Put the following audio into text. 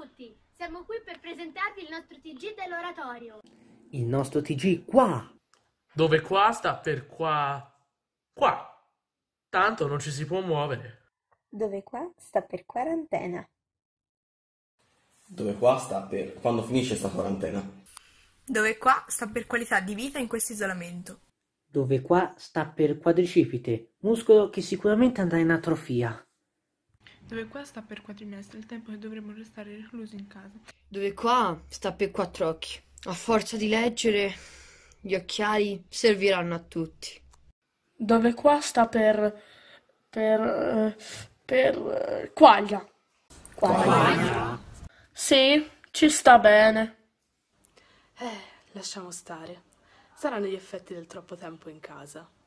tutti, siamo qui per presentarvi il nostro TG dell'oratorio. Il nostro TG qua! Dove qua sta per qua... qua! Tanto non ci si può muovere. Dove qua sta per quarantena. Dove qua sta per quando finisce sta quarantena. Dove qua sta per qualità di vita in questo isolamento. Dove qua sta per quadricipite, muscolo che sicuramente andrà in atrofia dove qua sta per quattro mesi, il tempo che dovremmo restare reclusi in casa. Dove qua sta per quattro occhi. A forza di leggere, gli occhiali serviranno a tutti. Dove qua sta per... per... Eh, per... quaglia. Eh, quaglia? quaglia. Sì, ci sta bene. Eh, lasciamo stare. Saranno gli effetti del troppo tempo in casa.